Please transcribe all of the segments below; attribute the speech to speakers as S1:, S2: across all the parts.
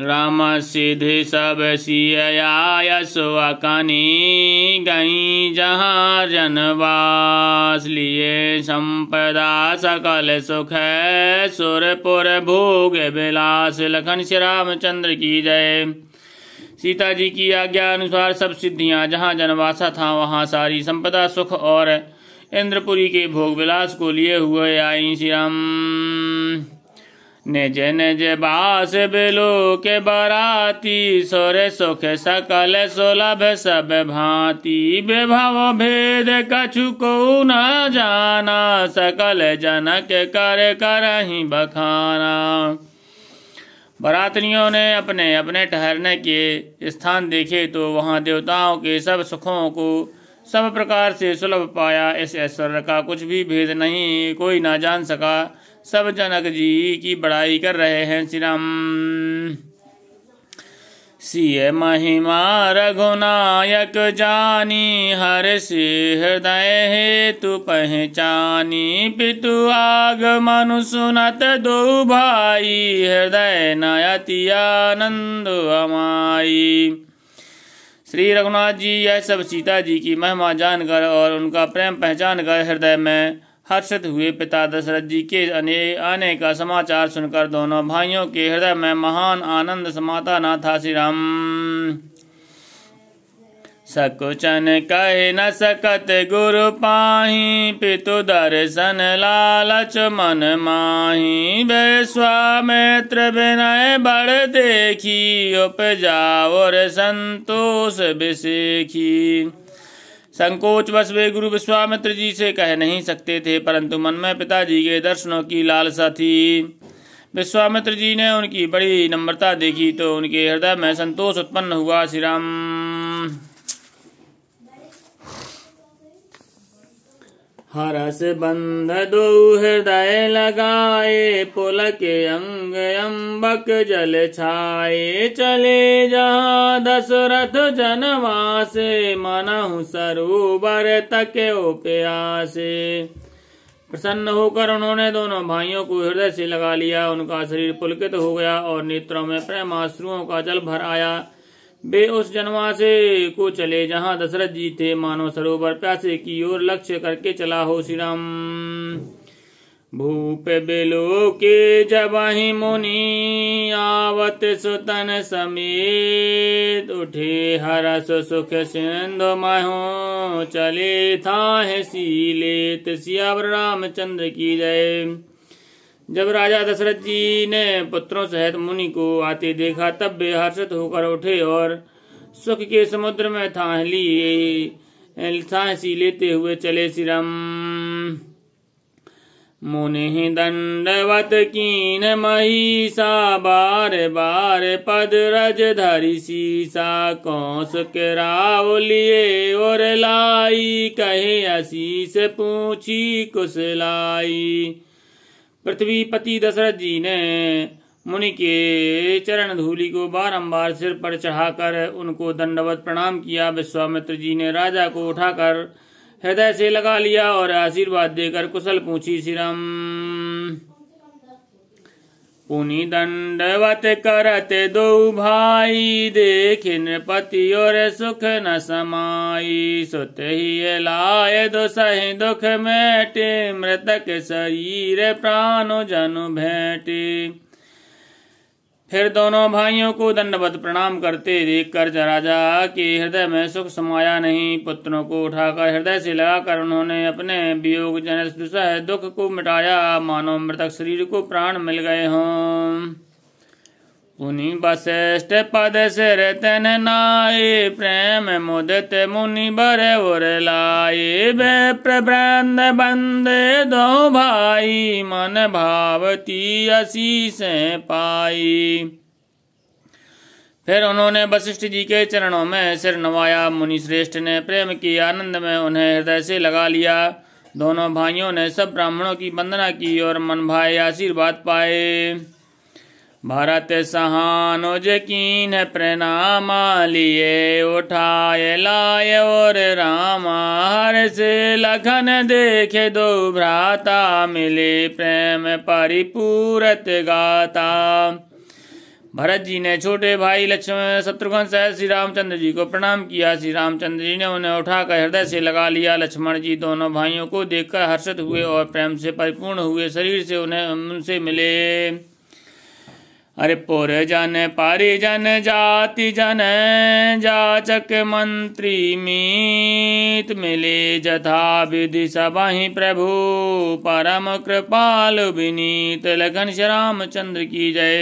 S1: राम सिद्धि सब सिया स्वकनी गई जहाँ जनवास लिए संपदा सकल सुख सुरपुर भोग विलास लखन श्री रामचंद्र की जय सीता जी की आज्ञा अनुसार सब सिद्धियाँ जहाँ जनवासा था वहाँ सारी संपदा सुख और इंद्रपुरी के भोग विलास को लिए हुए आई श्री राम निज निज बास बिलु के बराती सोरे सुख सकल सुलभ सब भांति विभव भेद कछु को न जाना सकल जनक कर कर ही बखाना बरातनियों ने अपने अपने ठहरने के स्थान देखे तो वहाँ देवताओं के सब सुखों को सब प्रकार से सुलभ पाया इस ऐश्वर्य का कुछ भी भेद नहीं कोई ना जान सका सब जनक जी की बड़ाई कर रहे हैं श्री राम सिय महिमा रघुनायक जानी हर से हृदय हेतु पहचानी पितु आग मनु सुनत दो भाई हृदय नयति आनंद अमाई श्री रघुनाथ जी यह सब सीता जी की महिमा जानकर और उनका प्रेम पहचान कर हृदय में हर्षित हुए पिता दशरथ जी के आने का समाचार सुनकर दोनों भाइयों के हृदय में महान आनंद समाता ना था श्री राम सकुचन कह न सकत गुरु पाही पितु दर्शन लालच मन माही वैश्वामित्र विनय बड़ देखी उपजाओ संतोष विशेखी संकोचवश वे गुरु विश्वामित्र जी से कह नहीं सकते थे परंतु मन में पिताजी के दर्शनों की लालसा थी विश्वामित्र जी ने उनकी बड़ी नम्रता देखी तो उनके हृदय में संतोष उत्पन्न हुआ श्री राम हरस बंध दो हृदय लगाए पुल के अंग अम्बक जल छाए चले जा दशरथ जनवासे मनहु सरोवर तक प्यासे प्रसन्न होकर उन्होंने दोनों भाइयों को हृदय से लगा लिया उनका शरीर पुलकित हो गया और नेत्रों में प्रेमाश्रुओं का जल भर आया वे उस जनवासे को चले जहाँ दशरथ जी थे मानव सरोवर प्यासे की ओर लक्ष्य करके चला हो श्री राम भूप बिलो के जब ही मुनि आवत सुतन समेत उठे हरस सुख सिंधु महो चले था है सीलेत सियावर रामचंद्र की जय जब राजा दशरथ जी ने पुत्रों सहित मुनि को आते देखा तब वे हर्षित होकर उठे और सुख के समुद्र में था सांसी लेते हुए चले सिरम मुनि दंडवत कीन महिषा बार बार पद रज धरि सीसा कौश के राव लिए और लाई कहे आशीष पूछी कुशलाई पृथ्वीपति दशरथ जी ने मुनि के चरण धूलि को बारंबार सिर पर चढ़ाकर उनको दंडवत प्रणाम किया विश्वामित्र जी ने राजा को उठाकर हृदय से लगा लिया और आशीर्वाद देकर कुशल पूछी सिरम पुनि दंडवत करत दो भाई देखि नृपति और सुख न समाई सुत ही लाए दो सही दुख मेटे मृतक शरीर प्राण जनु भेटे फिर दोनों भाइयों को दंडवत प्रणाम करते देखकर राजा के हृदय में सुख समाया नहीं पुत्रों को उठाकर हृदय से लगाकर उन्होंने अपने वियोग जनित दुख को मिटाया मानो मृतक शरीर को प्राण मिल गए हों मुनि वशिष्ठ पद सिर तन नाये प्रेम मुदित मुनि बर उर लाए वे बंदे दो भाई मन भावती से पाई फिर उन्होंने वशिष्ठ जी के चरणों में सिर नवाया मुनि श्रेष्ठ ने प्रेम की आनंद में उन्हें हृदय से लगा लिया दोनों भाइयों ने सब ब्राह्मणों की वंदना की और मन भाई आशीर्वाद पाए भरत सहानुज कीन प्रणाम लिए उठाए लाए और रामा हर से लखन देख दो भ्राता मिले प्रेम परिपूरत गाता भरत जी ने छोटे भाई लक्ष्मण शत्रुघ्न सह श्री रामचंद्र जी को प्रणाम किया श्री रामचंद्र जी ने उन्हें उठाकर हृदय से लगा लिया लक्ष्मण जी दोनों भाइयों को देखकर हर्षित हुए और प्रेम से परिपूर्ण हुए शरीर से उन्हें उनसे मिले अरे पुर जन परिजन जाति जन जाचक मंत्री मीत मिले जथा विधि सबहि प्रभु परम कृपाल विनीत लखन श्री रामचंद्र की जय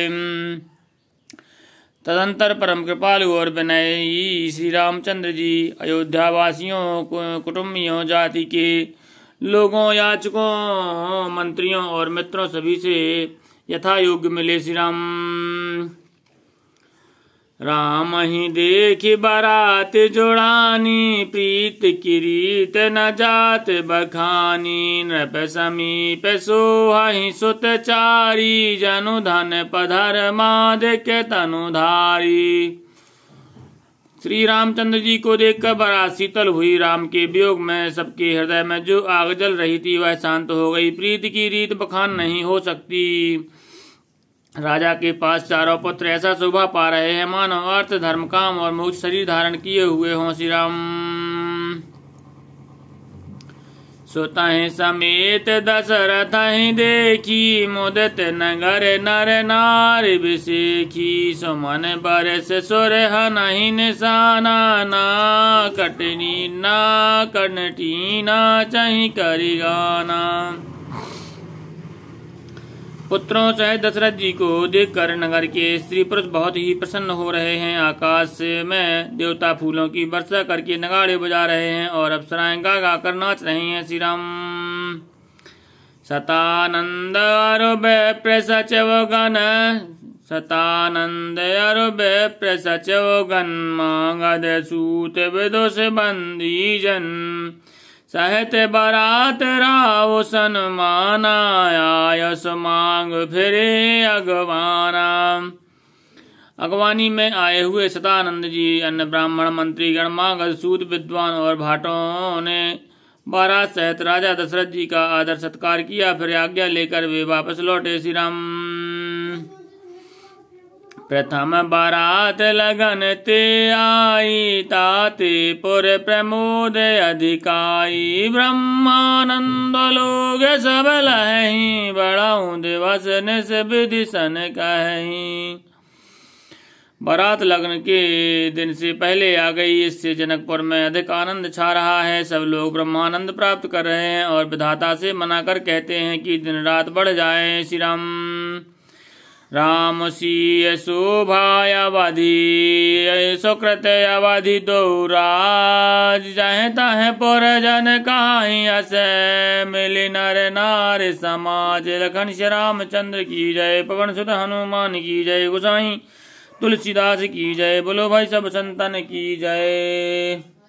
S1: तदंतर परम कृपाल और विनयी श्री रामचंद्र जी अयोध्या वासियों कुटुम्बियों जाति के लोगों याचकों मंत्रियों और मित्रों सभी से यथा योग्य मिले श्री राम राम ही देख बारात जोड़ानी प्रीत की रीत न जात बखानी नृप समीप सोहि चारी जनु धन पधर माध के तनुधारी श्री रामचंद्र जी को देखकर बरा शीतल हुई राम के वियोग में सबके हृदय में जो आग जल रही थी वह शांत हो गई प्रीत की रीत बखान नहीं हो सकती राजा के पास चारों पुत्र ऐसा शोभा पा रहे हैं मानो अर्थ धर्म काम और मोक्ष शरीर धारण किए हुए हों श्री राम सुत समेत दशरथ देखी मुदत नगर नर नार विशेखी सुमन बरस सुर नहीं निशाना ना कटनी ना कनटी ना चही करी गाना पुत्रों सहित दशरथ जी को देखकर नगर के स्त्री पुरुष बहुत ही प्रसन्न हो रहे हैं आकाश में देवता फूलों की वर्षा करके नगाड़े बजा रहे हैं और अप्सराएं गा गा कर नाच रहे हैं श्री राम सतानंद आरोप प्रसचव गण सतानंद आरोप गण मांगद सूत विदोष बंदी जन सहत बरात राव सन माना आयस मांग फिरे अगवाना अगवानी में आए हुए सतानंद जी अन्य ब्राह्मण मंत्री गणमा सूद विद्वान और भाटों ने बारात सहित राजा दशरथ जी का आदर सत्कार किया फिर आज्ञा लेकर वे वापस लौटे श्री राम प्रथम बरात लगन ते आई ताते पुर प्रमोद अधिकाई ब्रह्मानंद लोग सब लही बड़ाऊ दिवस निस सन कही बारात लग्न के दिन से पहले आ गई इससे जनकपुर में अधिक आनंद छा रहा है सब लोग ब्रह्मानंद प्राप्त कर रहे हैं और विधाता से मना कर कहते हैं कि दिन रात बढ़ जाए श्री राम राम सीय अवधि सुकृत अवधि दौराज जहे तहे पुर जन काही अस मिल नर नार समाज लखन श्री रामचंद्र की जय पवन सुत हनुमान की जय गुसाई तुलसीदास की जय बोलो भाई सब संतन की जय